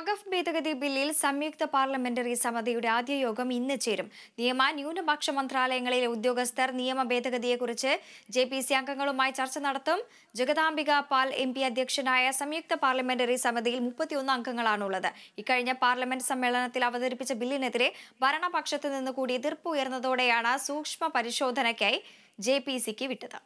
വഖഫ് ഭേദഗതി ബില്ലിൽ സംയുക്ത പാർലമെന്ററി സമിതിയുടെ ആദ്യ യോഗം ഇന്ന് ചേരും നിയമ ന്യൂനപക്ഷ മന്ത്രാലയങ്ങളിലെ ഉദ്യോഗസ്ഥർ നിയമ ഭേദഗതിയെക്കുറിച്ച് ജെ പി സി അംഗങ്ങളുമായി ചർച്ച നടത്തും ജഗദാംബിക പാൽ എം പി അധ്യക്ഷനായ സംയുക്ത പാർലമെന്ററി സമിതിയിൽ മുപ്പത്തിയൊന്ന് അംഗങ്ങളാണുള്ളത് ഇക്കഴിഞ്ഞ പാർലമെന്റ് സമ്മേളനത്തിൽ അവതരിപ്പിച്ച ബില്ലിനെതിരെ ഭരണപക്ഷത്ത് നിന്ന് കൂടി എതിർപ്പ് ഉയർന്നതോടെയാണ് സൂക്ഷ്മ പരിശോധനയ്ക്കായി ജെ പി സിക്ക് വിട്ടത്